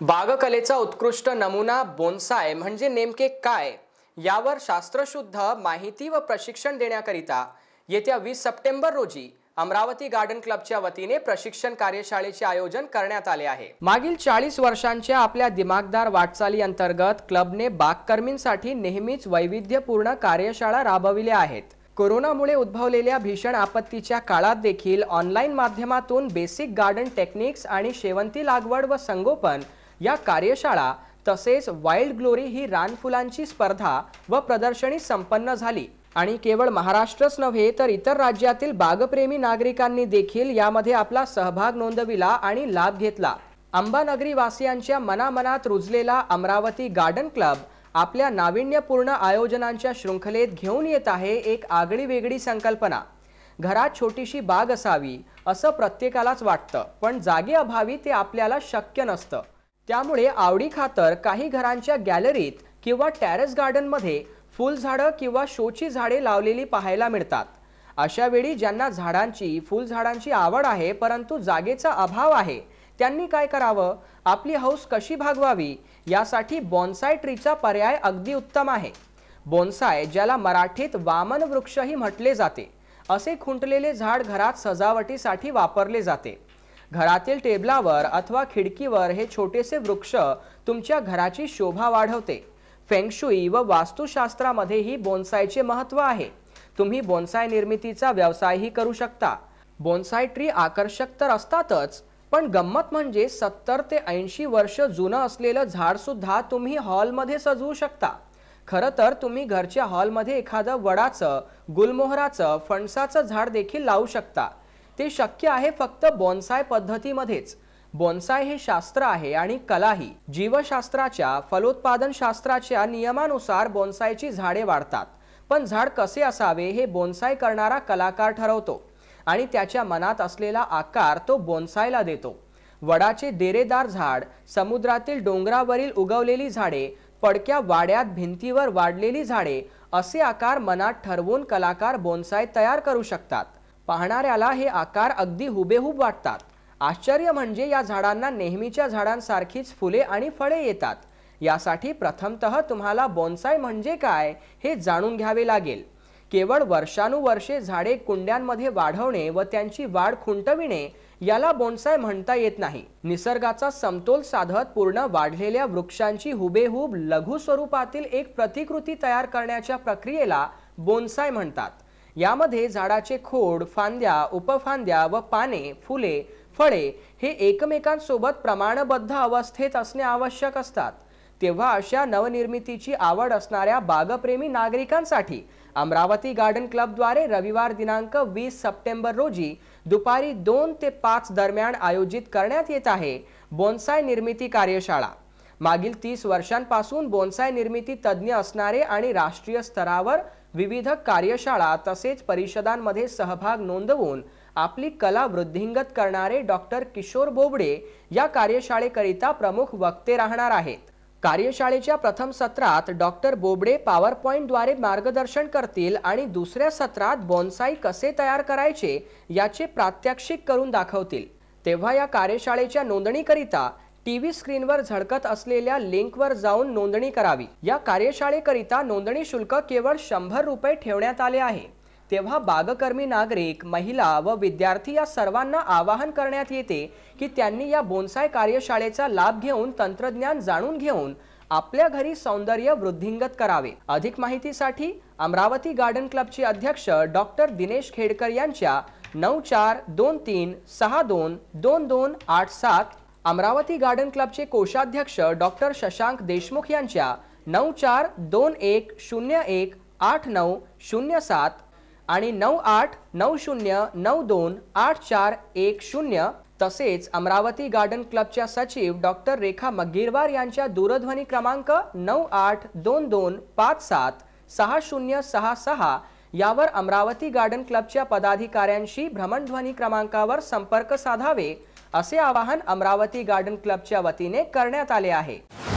बागकलेचा उत्कृष्ट नमुना बोन्साय म्हणजे नेमके काय यावर शास्त्रशुद्ध माहिती व प्रशिक्षण देण्याकरिता येत्या वीस सप्टेंबर रोजी अमरावती गार्डन क्लबच्या वतीने प्रशिक्षण कार्यशाळेचे आयोजन करण्यात आले आहे मागील चाळीस वर्षांच्या आपल्या दिमागदार वाटचाली अंतर्गत क्लबने बागकर्मींसाठी नेहमीच वैविध्यपूर्ण कार्यशाळा राबविल्या आहेत कोरोनामुळे उद्भवलेल्या भीषण आपत्तीच्या काळात देखील ऑनलाईन माध्यमातून बेसिक गार्डन टेक्निक्स आणि शेवंती लागवड व संगोपन या कार्यशाळा तसेच वाईल्ड ग्लोरी ही रानफुलांची स्पर्धा व प्रदर्शनी संपन्न झाली आणि केवळ महाराष्ट्रच नव्हे तर इतर राज्यातील बागप्रेमी नागरिकांनी देखील यामध्ये आपला सहभाग नोंदविला आणि लाभ घेतला अंबानगरी वासियांच्या मनामनात रुजलेला अमरावती गार्डन क्लब आपल्या नाविन्यपूर्ण आयोजनांच्या शृंखलेत घेऊन येत आहे एक आगळी वेगळी संकल्पना घरात छोटीशी बाग असावी असं प्रत्येकालाच वाटतं पण जागे अभावी ते आपल्याला शक्य नसतं त्यामुळे आवडी खातर काही घरांच्या गॅलरीत किंवा टॅरेस गार्डनमध्ये फुलझाडं किंवा शोची झाडे लावलेली पाहायला मिळतात अशा वेळी ज्यांना झाडांची फुलझाडांची आवड आहे परंतु जागेचा अभाव आहे त्यांनी काय करावं आपली हाऊस कशी भागवावी यासाठी बॉन्साय ट्रीचा पर्याय अगदी उत्तम आहे बोन्साय ज्याला मराठीत वामन वृक्षही म्हटले जाते असे खुंटलेले झाड घरात सजावटीसाठी वापरले जाते घरातील टेबलावर अथवा खिडकीवर हे छोटेसे वृक्ष तुमच्या घराची शोभा वाढवते फेंगशुई व वास्तुशास्त्रामध्येही बोन्सायचे महत्व आहे तुम्ही बोन्साय निर्मितीचा व्यवसायही करू शकता बोन्साय ट्री आकर्षक तर असतातच पण गंमत म्हणजे सत्तर ते ऐंशी वर्ष जुनं असलेलं झाडसुद्धा तुम्ही हॉलमध्ये सजवू शकता खरं तर तुम्ही घरच्या हॉलमध्ये एखादं वडाचं गुलमोहराचं फणसाचं झाड देखील लावू शकता ते शक्य आहे फक्त बॉन्साय पद्धतीमध्येच बॉन्साय हे शास्त्र आहे आणि कलाही जीवशास्त्राच्या फलोत्पादन शास्त्राच्या नियमानुसार बॉन्सायची झाडे वाढतात पण झाड कसे असावे हे बोनसाय करणारा कलाकार ठरवतो आणि त्याच्या मनात असलेला आकार तो बोनसायला देतो वडाचे देरेदार झाड समुद्रातील डोंगरावरील उगवलेली झाडे पडक्या वाड्यात भिंतीवर वाढलेली झाडे असे आकार मनात ठरवून कलाकार बोनसाय तयार करू शकतात पाहणाऱ्याला हे आकार अगदी हुबेहूब वाटतात आश्चर्य म्हणजे या झाडांना नेहमीच्या झाडांसारखीच फुले आणि फळे येतात यासाठी प्रथमत तुम्हाला बोन्साय म्हणजे काय हे जाणून घ्यावे लागेल केवळ वर्षानुवर्षे झाडे कुंड्यांमध्ये वाढवणे व त्यांची वाढ खुंटविणे याला बोन्साय म्हणता येत नाही निसर्गाचा समतोल साधत पूर्ण वाढलेल्या वृक्षांची हुबेहूब लघु स्वरूपातील एक प्रतिकृती तयार करण्याच्या प्रक्रियेला बोन्साय म्हणतात यामध्ये झाडाचे खोड फांद्या उपफांद्या व पाने फुले फळे हे एकमेकांसोबत प्रमाणबद्ध अवस्थेत असणे आवश्यक असतात तेव्हा अशा नवनिर्मितीची आवड असणाऱ्या बागप्रेमी नागरिकांसाठी अमरावती गार्डन क्लबद्वारे रविवार दिनांक वीस सप्टेंबर रोजी दुपारी दोन ते पाच दरम्यान आयोजित करण्यात येत आहे बोनसाय निर्मिती कार्यशाळा मागील तीस वर्षांपासून बोनसाय निर्मिती तज्ज्ञ असणारे आणि राष्ट्रीय स्तरावर विविध कार्यशाळा तसेच परिषदांमध्ये सहभाग नोंदवून आपली कला वृद्धिंगत करणारे डॉक्टर किशोर बोबडे या कार्यशाळेकरिता प्रमुख वक्ते राहणार आहेत कार्यशाळेच्या प्रथम सत्रात डॉक्टर बोबडे पॉवर पॉईंटद्वारे मार्गदर्शन करतील आणि दुसऱ्या सत्रात बॉन्साई कसे तयार करायचे याचे प्रात्यक्षिक करून दाखवतील तेव्हा या कार्यशाळेच्या नोंदणीकरिता टी व्ही स्क्रीनवर झळकत असलेल्या लिंकवर जाऊन नोंदणी करावी या कार्यशाळेकरिता नोंदणी शुल्क केवळ शंभर रुपये ठेवण्यात आले आहे तेव्हा बागकर्मी नागरिक महिला व विद्यार्थी या सर्वांना आवाहन करण्यात येते की त्यांनी या बोनसाय कार्यशाळेचा लाभ घेऊन तंत्रज्ञान जाणून घेऊन आपल्या घरी सौंदर्य वृद्धिंगत करावे अधिक माहितीसाठी अमरावती गार्डन क्लबचे अध्यक्ष डॉक्टर दिनेश खेडकर यांच्या नऊ चार दोन तीन सहा दोन दोन दोन आठ सात अमरावती गार्डन क्लबचे कोषाध्यक्ष डॉक्टर शशांक देशमुख यांच्या नऊ चार दोन एक शून्य एक आठ नऊ शून्य सात आणि नऊ आठ नऊ शून्य नऊ दोन आठ चार एक शून्य तसेच अमरावती गार्डन क्लबच्या सचिव डॉक्टर रेखा मग्गीरवार यांच्या दूरध्वनी क्रमांक नऊ आठ दोन दोन पाच सात सहा शून्य सहा सहा यावर अमरावती गार्डन क्लबच्या पदाधिकाऱ्यांशी भ्रमणध्वनी क्रमांकावर संपर्क साधावे असे आवाहन अमरावती गार्डन क्लबच्या वतीने करण्यात आले आहे